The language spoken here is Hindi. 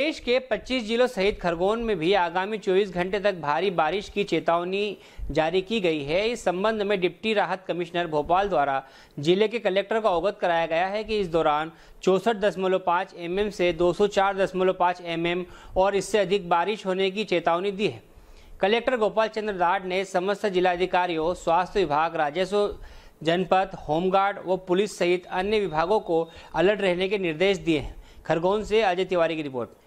देश के 25 जिलों सहित खरगोन में भी आगामी 24 घंटे तक भारी बारिश की चेतावनी जारी की गई है इस संबंध में डिप्टी राहत कमिश्नर भोपाल द्वारा जिले के कलेक्टर को अवगत कराया गया है कि इस दौरान चौंसठ दशमलव पाँच एम से दो सौ चार दशमलव पाँच एम और इससे अधिक बारिश होने की चेतावनी दी है कलेक्टर गोपाल चंद्र दाड ने समस्त जिलाधिकारियों स्वास्थ्य विभाग राजस्व जनपद होमगार्ड व पुलिस सहित अन्य विभागों को अलर्ट रहने के निर्देश दिए हैं खरगोन से अजय तिवारी की रिपोर्ट